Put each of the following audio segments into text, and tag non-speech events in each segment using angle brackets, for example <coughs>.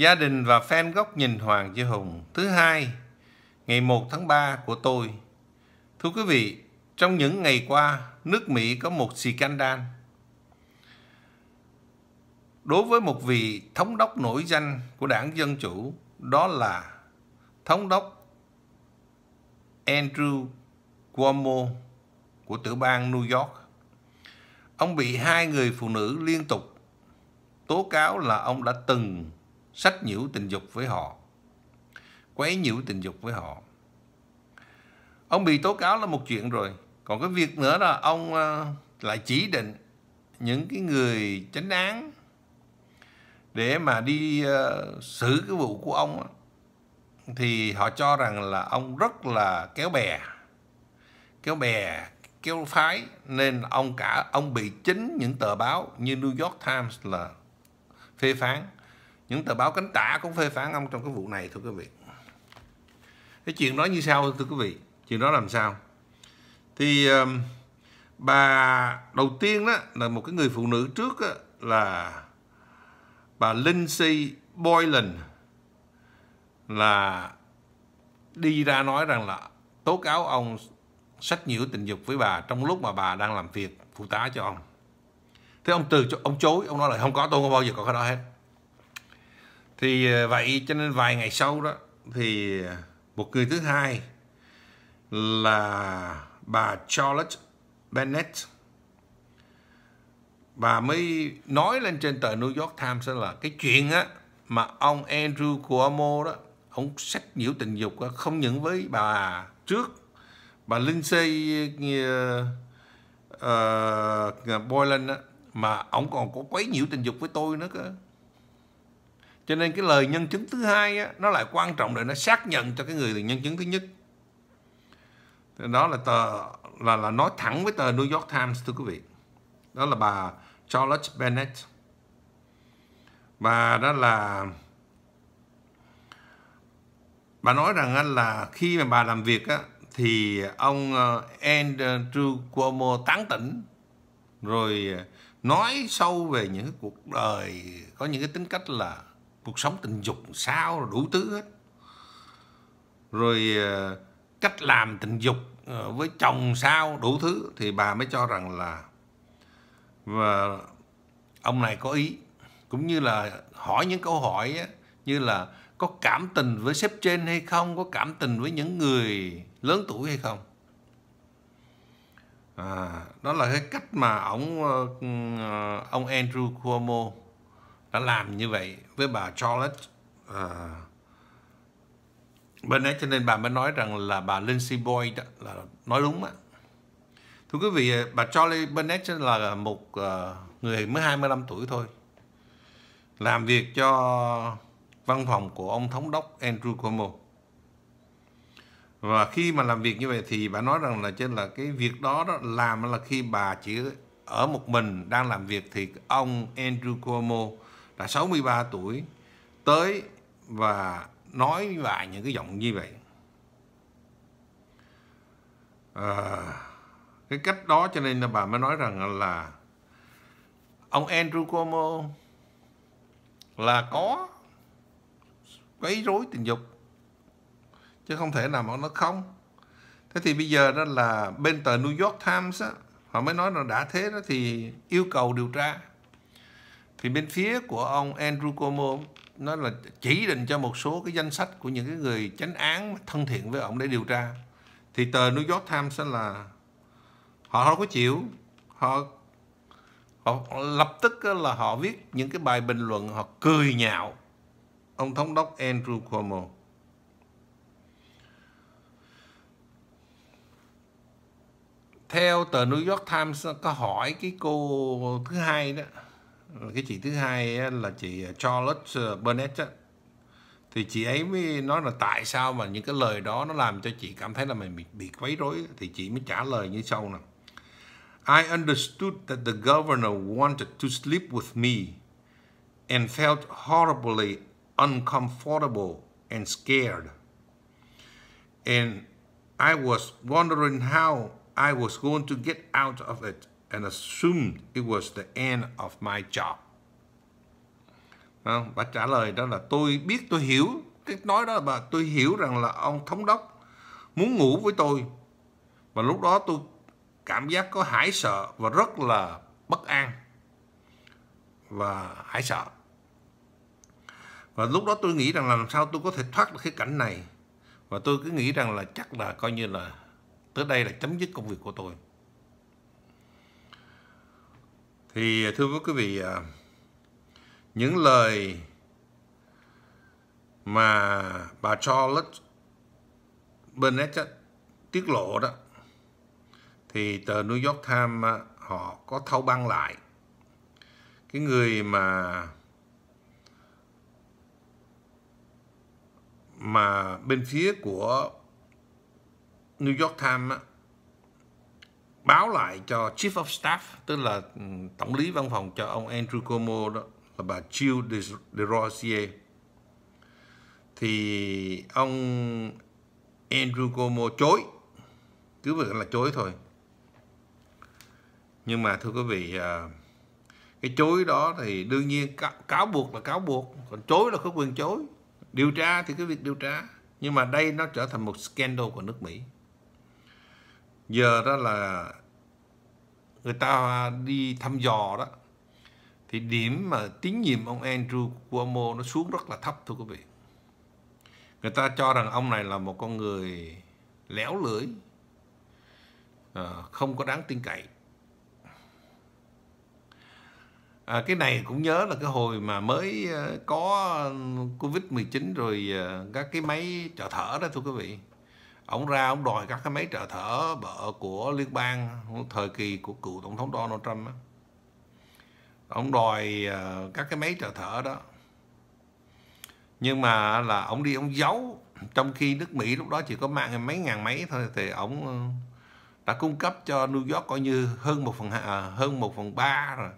Gia đình và fan góc nhìn Hoàng Duy Hùng thứ hai, ngày 1 tháng 3 của tôi. Thưa quý vị, trong những ngày qua, nước Mỹ có một scandal. Đối với một vị thống đốc nổi danh của đảng Dân Chủ, đó là thống đốc Andrew Cuomo của tiểu bang New York. Ông bị hai người phụ nữ liên tục tố cáo là ông đã từng sách nhiễu tình dục với họ quấy nhiễu tình dục với họ ông bị tố cáo là một chuyện rồi còn cái việc nữa là ông ờ, lại chỉ định những cái người chánh án để mà đi ờ, xử cái vụ của ông thì họ cho rằng là ông rất là kéo bè kéo bè kéo phái nên ông cả ông bị chính những tờ báo như New York Times là phê phán những tờ báo cánh tả cũng phê phán ông trong cái vụ này thưa quý vị cái chuyện đó như sau thưa quý vị chuyện đó làm sao thì um, bà đầu tiên đó là một cái người phụ nữ trước đó, là bà Lindsay Boylan là đi ra nói rằng là tố cáo ông sách nhiễu tình dục với bà trong lúc mà bà đang làm việc phụ tá cho ông thế ông từ ông chối ông nói là không có tôi không bao giờ có cái đó hết thì ờ, vậy cho nên vài ngày sau đó thì ờ, một người thứ hai là bà Charlotte Bennett bà mới nói lên trên tờ New York Times là cái chuyện á mà ông Andrew Cuomo đó ông sách nhiễu tình dục đó, không những với bà trước bà Lindsay uh, uh, Boylan đó, mà ông còn có quấy nhiễu tình dục với tôi nữa cơ cho nên cái lời nhân chứng thứ hai á, nó lại quan trọng để nó xác nhận cho cái người nhân chứng thứ nhất đó là tờ là là nói thẳng với tờ New York Times thưa quý vị đó là bà Charlotte Bennett và đó là bà nói rằng là khi mà bà làm việc á, thì ông ờ, Andrew Cuomo tán tỉnh rồi ờ, nói sâu về những cuộc đời có những cái tính cách là cuộc sống tình dục sao đủ thứ hết rồi ờ, cách làm tình dục ờ, với chồng sao đủ thứ thì bà mới cho rằng là và ờ, ông này có ý cũng như là hỏi những câu hỏi như là có cảm tình với sếp trên hay không có cảm tình với những người lớn tuổi hay không à, đó là cái cách mà ông ông Andrew Cuomo đã làm như vậy với bà Charlotte à, bên ấy cho nên bà mới nói rằng là bà Lindsay Boyd là nói đúng á thưa quý vị bà Charlie Bennett là một uh, người mới 25 tuổi thôi làm việc cho văn phòng của ông thống đốc Andrew Cuomo và khi mà làm việc như vậy thì bà nói rằng là trên là cái việc đó, đó làm là khi bà chỉ ở một mình đang làm việc thì ông Andrew Cuomo là 63 tuổi tới và nói với những cái giọng như vậy à, cái cách đó cho nên là bà mới nói rằng là ông Andrew Cuomo là có quấy rối tình dục chứ không thể nào mà nó không thế thì bây giờ đó là bên tờ New York Times á, họ mới nói là đã thế đó thì yêu cầu điều tra thì bên phía của ông Andrew Cuomo nó là chỉ định cho một số cái danh sách của những cái người chánh án thân thiện với ông để điều tra thì tờ New York Times sẽ là họ không có chịu họ họ lập tức là họ viết những cái bài bình luận họ cười nhạo ông thống đốc Andrew Cuomo theo tờ New York Times có hỏi cái cô thứ hai đó cái chị thứ hai là chị à, Charlotte à, Burnett thì chị ấy mới nói là tại sao mà những cái lời đó nó làm cho chị cảm thấy là mình bị, bị quấy rối thì chị mới trả lời như sau nè I understood that the governor wanted to sleep with me and felt horribly uncomfortable and scared and I was wondering how I was going to get out of it and assumed it was the end of my job. Bà trả lời đó là tôi biết tôi hiểu cái nói đó bà tôi hiểu rằng là ông thống đốc muốn ngủ với tôi và lúc đó tôi cảm giác có hãi sợ và rất là bất an và hãi sợ và lúc đó tôi nghĩ rằng là làm sao tôi có thể thoát được cái cảnh này và tôi cứ nghĩ rằng là chắc là coi như là tới đây là chấm dứt công việc của tôi thì thưa quý vị à, những lời mà bà Charlotte Bennett tiết lộ đó thì tờ New York Times họ có thâu băng lại cái người mà mà bên phía của New York Times báo lại cho Chief of Staff, tức là ừ, tổng lý văn phòng cho ông Andrew Cuomo đó, là bà Jill De DeRosier. Thì ông Andrew Cuomo chối, cứ việc là chối thôi. Nhưng mà thưa quý vị, à, cái chối đó thì đương nhiên cáo buộc là cáo buộc, còn chối là có quyền chối. Điều tra thì cái việc điều tra. Nhưng mà đây nó trở thành một scandal của nước Mỹ giờ đó là người ta đi thăm dò đó thì điểm mà tín nhiệm ông Andrew Cuomo nó xuống rất là thấp thưa quý vị người ta cho rằng ông này là một con người lẻo lưỡi à, không có đáng tin cậy à, cái này cũng nhớ là cái hồi mà mới ờ, có ừ, covid 19 rồi ờ, các cái máy trợ thở đó thưa quý vị ông ra ông đòi các cái máy trợ thở bợ của liên bang thời kỳ của cựu tổng thống Donald Trump đó. ông đòi ờ, các cái máy trợ thở đó nhưng mà là ông đi ông giấu trong khi nước Mỹ lúc đó chỉ có mạng mấy ngàn máy thôi thì ông ờ, đã cung cấp cho New York coi như hơn một phần à, hơn một phần ba rồi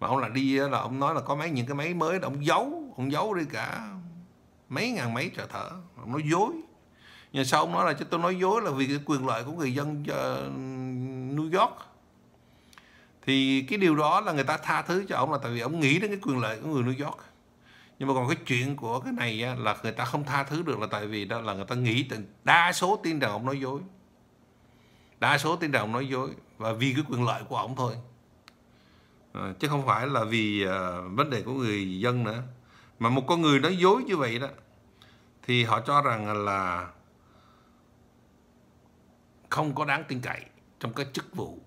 mà ông là đi ờ, là ông nói là có mấy những cái máy mới đó ông giấu ông giấu đi cả mấy ngàn máy trợ thở ông nói dối nhưng sau ông nói là chứ tôi nói dối là vì cái quyền lợi của người dân ờ, New York thì cái điều đó là người ta tha thứ cho ông là tại vì ông nghĩ đến cái quyền lợi của người New York nhưng mà còn cái chuyện của cái này á, là người ta không tha thứ được là tại vì đó là người ta nghĩ đa số tin rằng ông nói dối đa số tin rằng ông nói dối và vì cái quyền lợi của ông thôi à, chứ không phải là vì uh, vấn đề của người dân nữa mà một con người nói dối như vậy đó thì họ cho rằng là không có đáng tin cậy trong các chức vụ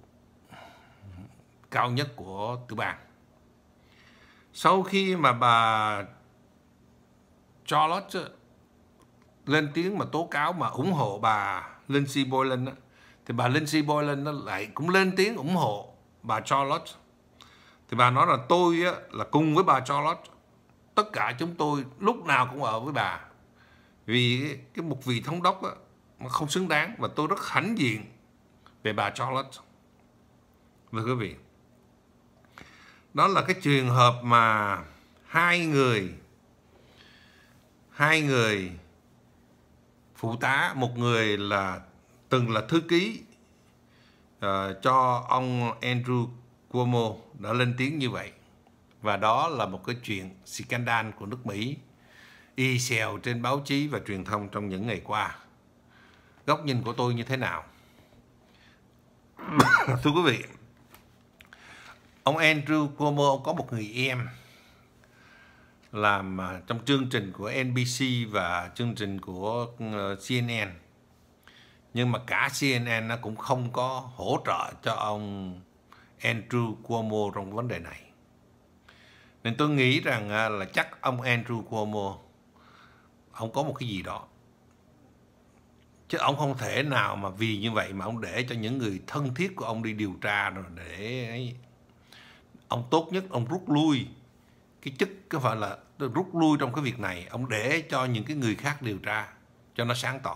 cao nhất của tiểu bang. Sau khi mà bà Charlotte lên tiếng mà tố cáo mà ủng hộ bà Lindsay Boylan đó, thì bà Lindsay Boylan nó lại cũng lên tiếng ủng hộ bà Charlotte. Thì bà nói là tôi á, là cùng với bà Charlotte tất cả chúng tôi lúc nào cũng ở với bà vì cái một vị thống đốc á, mà không xứng đáng và tôi rất hãnh diện về bà Charlotte thưa quý vị đó là cái trường hợp mà hai người hai người phụ tá một người là từng là thư ký uh, cho ông Andrew Cuomo đã lên tiếng như vậy và đó là một cái chuyện scandal của nước Mỹ y xèo trên báo chí và truyền thông trong những ngày qua góc nhìn của tôi như thế nào <coughs> thưa quý vị ông Andrew Cuomo có một người em làm à, trong chương trình của NBC và chương trình của ờ, CNN nhưng mà cả CNN nó cũng không có hỗ trợ cho ông Andrew Cuomo trong vấn đề này nên tôi nghĩ rằng à, là chắc ông Andrew Cuomo ông có một cái gì đó chứ ông không thể nào mà vì như vậy mà ông để cho những người thân thiết của ông đi điều tra rồi để ấy. ông tốt nhất ông rút lui cái chức cái phải là rút lui trong cái việc này ông để cho những cái người khác điều tra cho nó sáng tỏ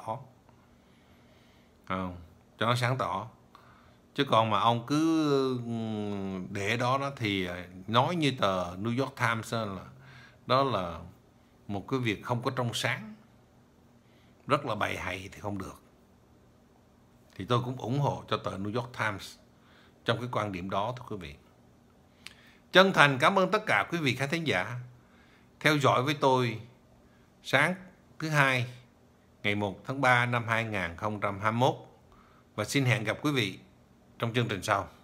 không cho nó sáng tỏ chứ còn mà ông cứ để đó đó thì à, nói như tờ New York Times là đó là một cái việc không có trong sáng rất là bày hay thì không được thì tôi cũng ủng hộ cho tờ New York Times trong cái quan điểm đó thưa quý vị chân thành cảm ơn tất cả quý vị khán thính giả theo dõi với tôi sáng thứ hai ngày 1 tháng 3 năm 2021 và xin hẹn gặp quý vị trong chương trình sau